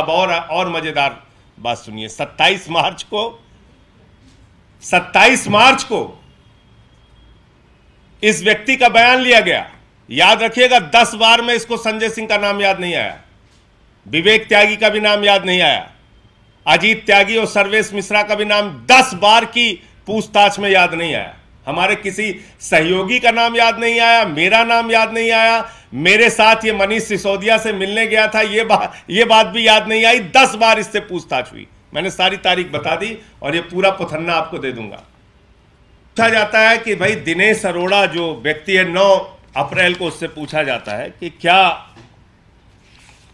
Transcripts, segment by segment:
अब और और मजेदार बात सुनिए 27 मार्च को 27 मार्च को इस व्यक्ति का बयान लिया गया याद रखिएगा दस बार में इसको संजय सिंह का नाम याद नहीं आया विवेक त्यागी का भी नाम याद नहीं आया अजीत त्यागी और सर्वेश मिश्रा का भी नाम दस बार की पूछताछ में याद नहीं आया हमारे किसी सहयोगी का नाम याद नहीं आया मेरा नाम याद नहीं आया मेरे साथ ये मनीष सिसोदिया से मिलने गया था ये बात ये बात भी याद नहीं आई दस बार इससे पूछताछ हुई मैंने सारी तारीख बता दी और ये पूरा पुथन्ना आपको दे दूंगा पूछा जाता है कि भाई दिनेश अरोड़ा जो व्यक्ति है नौ अप्रैल को उससे पूछा जाता है कि क्या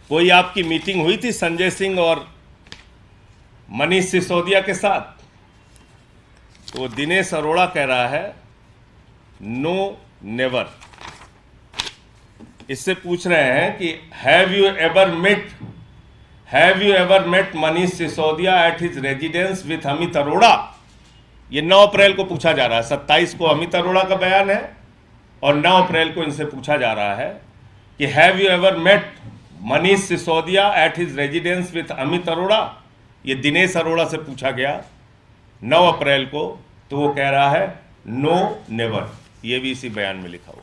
कोई आपकी मीटिंग हुई थी संजय सिंह और मनीष सिसोदिया के साथ तो दिनेश अरोड़ा कह रहा है नो नेवर इससे पूछ रहे हैं कि have you ever met have you ever met Manish Sisodia at his residence with Amit Arora ये 9 अप्रैल को पूछा जा रहा है सत्ताईस को अमित अरोड़ा का बयान है और 9 अप्रैल को इनसे पूछा जा रहा है कि have you ever met Manish Sisodia at his residence with Amit Arora ये दिनेश अरोड़ा से पूछा गया 9 अप्रैल को तो वो कह रहा है नो नेवर ये भी इसी बयान में लिखा हुआ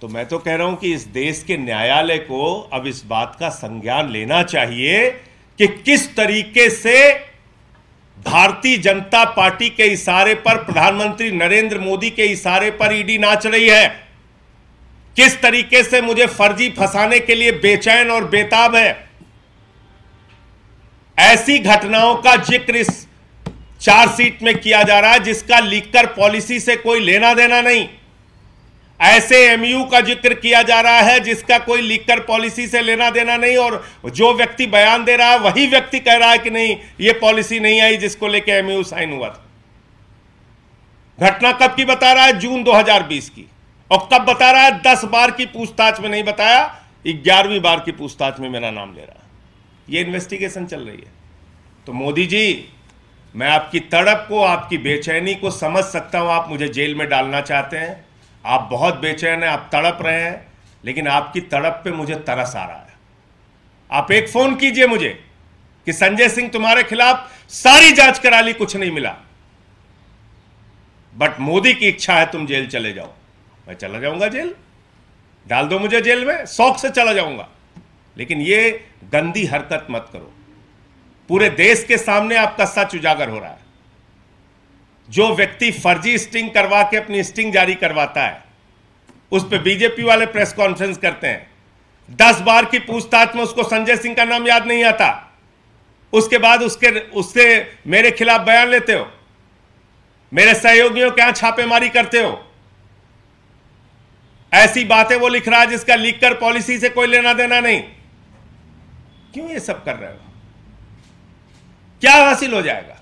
तो मैं तो कह रहा हूं कि इस देश के न्यायालय को अब इस बात का संज्ञान लेना चाहिए कि किस तरीके से भारतीय जनता पार्टी के इशारे पर प्रधानमंत्री नरेंद्र मोदी के इशारे पर ईडी नाच रही है किस तरीके से मुझे फर्जी फंसाने के लिए बेचैन और बेताब है ऐसी घटनाओं का जिक्र इस चार्जशीट में किया जा रहा है जिसका लिखकर पॉलिसी से कोई लेना देना नहीं ऐसे एमयू का जिक्र किया जा रहा है जिसका कोई लिखकर पॉलिसी से लेना देना नहीं और जो व्यक्ति बयान दे रहा है वही व्यक्ति कह रहा है कि नहीं ये पॉलिसी नहीं आई जिसको लेकर एमयू साइन हुआ था घटना कब की बता रहा है जून 2020 की और कब बता रहा है दस बार की पूछताछ में नहीं बताया ग्यारहवीं बार की पूछताछ में मेरा नाम ले रहा है यह इन्वेस्टिगेशन चल रही है तो मोदी जी मैं आपकी तड़प को आपकी बेचैनी को समझ सकता हूं आप मुझे जेल में डालना चाहते हैं आप बहुत बेचैन हैं आप तड़प रहे हैं लेकिन आपकी तड़प पे मुझे तरस आ रहा है आप एक फोन कीजिए मुझे कि संजय सिंह तुम्हारे खिलाफ सारी जांच करा ली कुछ नहीं मिला बट मोदी की इच्छा है तुम जेल चले जाओ मैं चला जाऊंगा जेल डाल दो मुझे जेल में शौक से चला जाऊंगा लेकिन ये गंदी हरकत मत करो पूरे देश के सामने आपका सच उजागर हो रहा है जो व्यक्ति फर्जी स्टिंग करवा के अपनी स्टिंग जारी करवाता है उस पर बीजेपी वाले प्रेस कॉन्फ्रेंस करते हैं दस बार की पूछताछ में उसको संजय सिंह का नाम याद नहीं आता उसके बाद उसके उससे मेरे खिलाफ बयान लेते हो मेरे सहयोगियों के यहां छापेमारी करते हो ऐसी बातें वो लिख रहा है जिसका लिखकर पॉलिसी से कोई लेना देना नहीं क्यों ये सब कर रहे हो क्या हासिल हो जाएगा